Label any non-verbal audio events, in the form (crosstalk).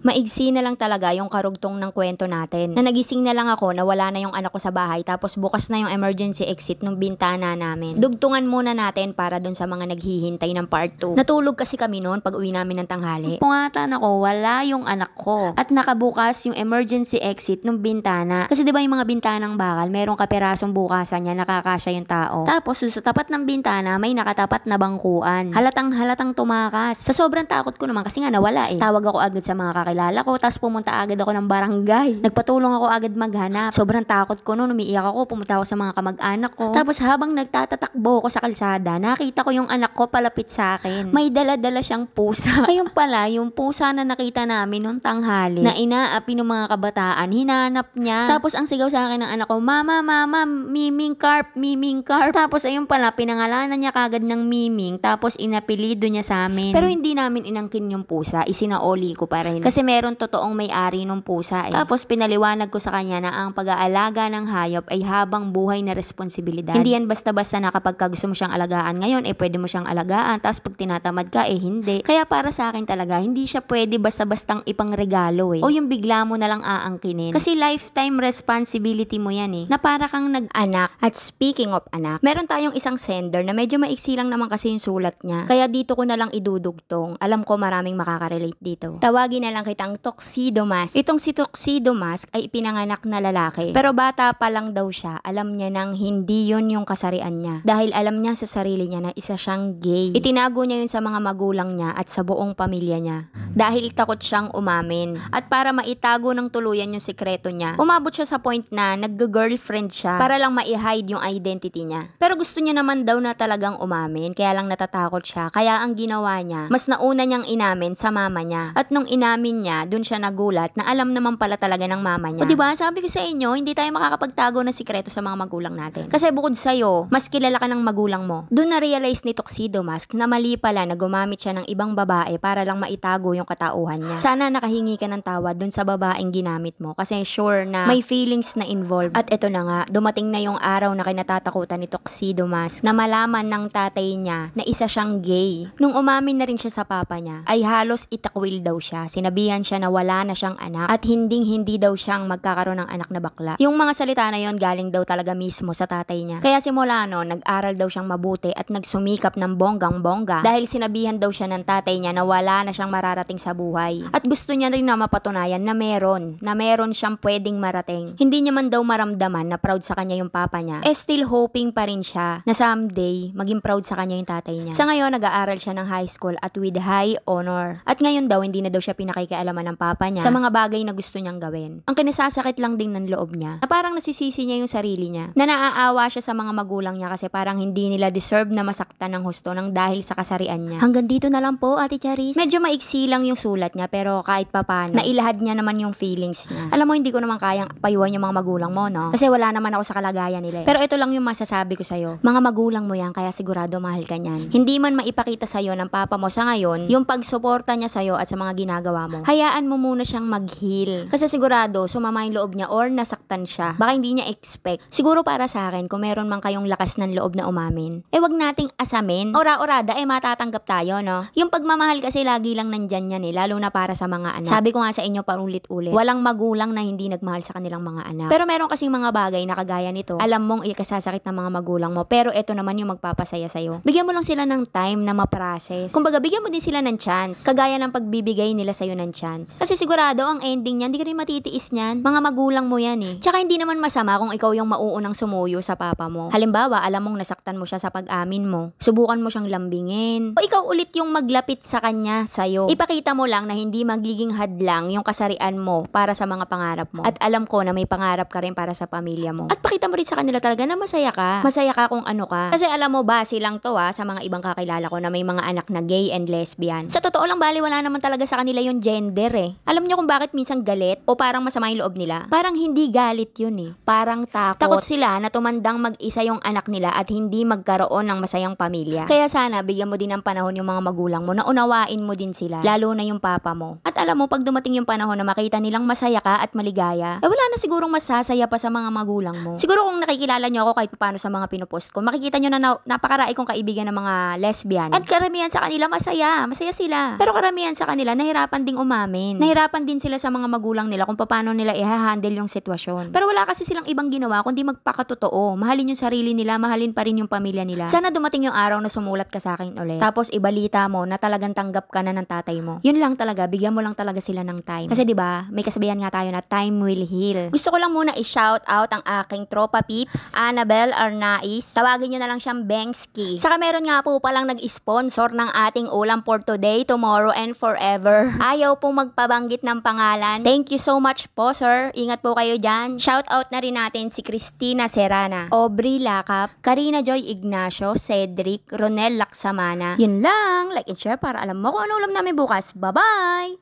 maigsi na lang talaga yung karugtong ng kwento natin. Na nagising na lang ako na wala na yung anak ko sa bahay tapos bukas na yung emergency exit ng bintana namin. Dugtungan muna natin para dun sa mga naghihintay ng part 2. Natulog kasi kami noon pag uwi namin ng tanghali. Pungatan ako, wala yung anak ko. At nakabukas yung emergency exit ng bintana. Kasi 'di ba yung mga bintanang bakal, merong kaperasong bukasan niya nakakasya yung tao. Tapos sa tapat ng bintana may nakatapat na bangkuan. Halatang halatang tumakas. Sa sobrang takot ko naman kasi nga nawala eh. Tawag ako agad sa mga kakilala ko. Tapos pumunta agad ako ng barangay. Nagpatulong ako agad maghanap. Sobrang takot ko noon. Umiiyak ako. Pumunta ako sa mga kamag-anak ko. Tapos habang nagtatatakbo ko sa kalsada, nakita ko yung anak ko palapit sa akin. May dala-dala siyang pusa. (laughs) Ayun pala, yung pusa na nakita namin noong tanghali na inaapi ng mga kabataan, hinanap niya. Tapos ang sigaw sa akin ng anak ko, Mama, Mama, Miming Carp, Miming Carp. Tapos ayun pala, pinangalanan niya kagad ng Miming. Tapos inapilido niya sa amin. Pero hindi namin inangkin yung pusa. Isinaoli ko para hindi. Kasi kasi meron totoong may-ari nung pusa eh. Tapos pinaliwanag ko sa kanya na ang pag-aalaga ng hayop ay habang buhay na responsibilidad. Hindi yan basta-basta na kapag gusto mo siyang alagaan ngayon, eh pwede mo siyang alagaan. Tapos pag tinatamad ka, eh hindi. Kaya para sa akin talaga, hindi siya pwede basta-bastang ipang regalo eh. O yung bigla mo na lang aangkinin. Kasi lifetime responsibility mo yan eh. Na para kang nag-anak. At speaking of anak, meron tayong isang sender na medyo maiksi lang naman kasi yung sulat niya. Kaya dito ko na lang idudugtong. Alam ko maraming makaka-relate dito. Tawagin na lang nakita ang tuxedo mask. Itong si tuxedo mask ay ipinanganak na lalaki. Pero bata pa lang daw siya, alam niya nang hindi yon yung kasarian niya. Dahil alam niya sa sarili niya na isa siyang gay. Itinago niya yun sa mga magulang niya at sa buong pamilya niya. Dahil takot siyang umamin. At para maitago ng tuluyan yung sikreto niya, umabot siya sa point na nag-girlfriend siya para lang ma-hide yung identity niya. Pero gusto niya naman daw na talagang umamin, kaya lang natatakot siya. Kaya ang ginawa niya, mas nauna niyang inamin sa mama niya. At nung inamin sabihin niya, dun siya nagulat na alam naman pala talaga ng mama niya. O di ba? Sabi ko sa inyo, hindi tayo makakapagtago ng sikreto sa mga magulang natin. Kasi bukod sa iyo, mas kilala ka ng magulang mo. Doon na realize ni Tuxedo Mask na mali pala na gumamit siya ng ibang babae para lang maitago yung katauhan niya. Sana nakahingi ka ng tawad doon sa babaeng ginamit mo kasi sure na may feelings na involved. At eto na nga, dumating na yung araw na kinatatakutan ni Tuxedo Mask na malaman ng tatay niya na isa siyang gay. Nung umamin na rin siya sa papa niya, ay halos itakwil daw siya. Sinabi sinabihan siya na wala na siyang anak at hinding-hindi daw siyang magkakaroon ng anak na bakla. Yung mga salita na yon galing daw talaga mismo sa tatay niya. Kaya simula no, nag-aral daw siyang mabuti at nagsumikap ng bonggang-bongga dahil sinabihan daw siya ng tatay niya na wala na siyang mararating sa buhay. At gusto niya rin na mapatunayan na meron, na meron siyang pwedeng marating. Hindi niya man daw maramdaman na proud sa kanya yung papa niya. Eh still hoping pa rin siya na someday maging proud sa kanya yung tatay niya. Sa ngayon, nag-aaral siya ng high school at with high honor. At ngayon daw, hindi na daw siya pinakik pakikialaman ng papa niya sa mga bagay na gusto niyang gawin. Ang kinasasakit lang din ng loob niya na parang nasisisi niya yung sarili niya, na naaawa siya sa mga magulang niya kasi parang hindi nila deserve na masaktan ng husto ng dahil sa kasarian niya. Hanggang dito na lang po, Ate Charis. Medyo maiksi lang yung sulat niya pero kahit papaano, nailahad niya naman yung feelings niya. Alam mo, hindi ko naman kayang payuhan yung mga magulang mo, no? Kasi wala naman ako sa kalagayan nila. Eh. Pero ito lang yung masasabi ko sa'yo. Mga magulang mo yan, kaya sigurado mahal ka niyan. Hindi man maipakita sa'yo ng papa mo sa ngayon, yung pagsuporta niya sa'yo at sa mga ginagawa mo, hayaan mo muna siyang mag-heal. Kasi sigurado, sumama yung loob niya or nasaktan siya. Baka hindi niya expect. Siguro para sa akin, kung meron man kayong lakas ng loob na umamin, eh wag nating asamin. Ora-orada, eh matatanggap tayo, no? Yung pagmamahal kasi lagi lang nandyan yan eh, lalo na para sa mga anak. Sabi ko nga sa inyo paulit-ulit, walang magulang na hindi nagmahal sa kanilang mga anak. Pero meron kasing mga bagay na kagaya nito, alam mong ikasasakit ng mga magulang mo, pero ito naman yung magpapasaya sa'yo. Bigyan mo lang sila ng time na ma-process. Kumbaga, bigyan mo din sila ng chance. Kagaya ng pagbibigay nila sa'yo ng second chance. Kasi sigurado ang ending niyan, hindi ka rin matitiis niyan. Mga magulang mo yan eh. Tsaka hindi naman masama kung ikaw yung mauunang sumuyo sa papa mo. Halimbawa, alam mong nasaktan mo siya sa pag-amin mo. Subukan mo siyang lambingin. O ikaw ulit yung maglapit sa kanya sa'yo. Ipakita mo lang na hindi magiging hadlang yung kasarian mo para sa mga pangarap mo. At alam ko na may pangarap ka rin para sa pamilya mo. At pakita mo rin sa kanila talaga na masaya ka. Masaya ka kung ano ka. Kasi alam mo ba, silang to ah, sa mga ibang kakilala ko na may mga anak na gay and lesbian. Sa totoo lang bali, wala naman talaga sa kanila yung gender offender eh. Alam niyo kung bakit minsan galit o parang masama yung loob nila? Parang hindi galit yun eh. Parang takot. Takot sila na tumandang mag-isa yung anak nila at hindi magkaroon ng masayang pamilya. Kaya sana bigyan mo din ng panahon yung mga magulang mo na unawain mo din sila. Lalo na yung papa mo. At alam mo, pag dumating yung panahon na makita nilang masaya ka at maligaya, eh wala na sigurong masasaya pa sa mga magulang mo. Siguro kung nakikilala niyo ako kahit paano sa mga pinopost ko, makikita niyo na, na napakarai kong kaibigan ng mga lesbian. At karamihan sa kanila masaya. Masaya sila. Pero karamihan sa kanila nahirapan ding um umamin. Nahirapan din sila sa mga magulang nila kung paano nila i-handle yung sitwasyon. Pero wala kasi silang ibang ginawa kundi magpakatotoo. Mahalin yung sarili nila, mahalin pa rin yung pamilya nila. Sana dumating yung araw na sumulat ka sa akin ulit. Tapos ibalita mo na talagang tanggap ka na ng tatay mo. Yun lang talaga, bigyan mo lang talaga sila ng time. Kasi 'di ba, may kasabihan nga tayo na time will heal. Gusto ko lang muna i-shout out ang aking tropa peeps, Annabel Arnais. Tawagin niyo na lang siyang Bengski. Saka meron nga po palang nag-sponsor ng ating ulam for today, tomorrow, and forever. Ayaw po magpabanggit ng pangalan. Thank you so much po, sir. Ingat po kayo dyan. Shout out na rin natin si Christina Serana, Aubrey Lakap, Karina Joy Ignacio, Cedric, Ronel Laksamana. Yun lang. Like and share para alam mo kung ano ulam namin bukas. Bye-bye!